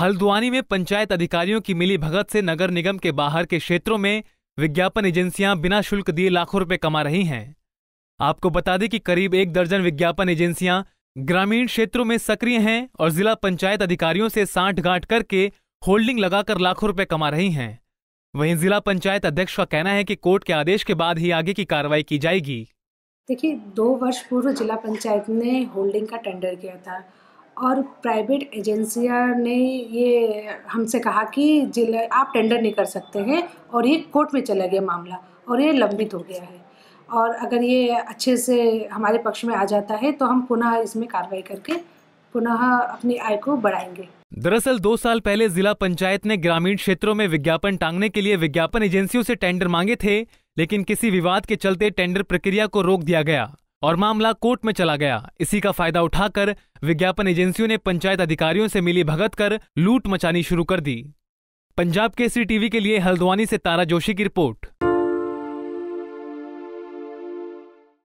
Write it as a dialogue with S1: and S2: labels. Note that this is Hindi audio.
S1: हल्द्वानी में पंचायत अधिकारियों की मिली भगत से नगर निगम के बाहर के क्षेत्रों में विज्ञापन एजेंसियां बिना शुल्क दिए लाखों रुपए कमा रही हैं आपको बता दें कि करीब एक दर्जन विज्ञापन एजेंसियां ग्रामीण क्षेत्रों में सक्रिय हैं और जिला पंचायत अधिकारियों से साठ गांठ करके होल्डिंग लगाकर लाखों रुपए कमा रही हैं वहीं जिला पंचायत अध्यक्ष का कहना है कि कोर्ट के आदेश के बाद ही आगे की कार्रवाई की जाएगी
S2: देखिए दो वर्ष पूर्व जिला पंचायत ने होल्डिंग का टेंडर किया था और प्राइवेट एजेंसियाँ ने ये हमसे कहा कि जिला आप टेंडर नहीं कर सकते हैं और ये कोर्ट में चला गया मामला और ये लंबित हो गया है और अगर ये अच्छे से हमारे पक्ष में आ जाता है तो हम पुनः इसमें कार्रवाई करके पुनः अपनी आय को बढ़ाएंगे
S1: दरअसल दो साल पहले जिला पंचायत ने ग्रामीण क्षेत्रों में विज्ञापन टांगने के लिए विज्ञापन एजेंसियों से टेंडर मांगे थे लेकिन किसी विवाद के चलते टेंडर प्रक्रिया को रोक दिया गया और मामला कोर्ट में चला गया इसी का फायदा उठाकर विज्ञापन एजेंसियों ने पंचायत अधिकारियों से मिली भगत कर लूट मचानी शुरू कर दी पंजाब के सी टीवी के लिए हल्द्वानी से तारा जोशी की रिपोर्ट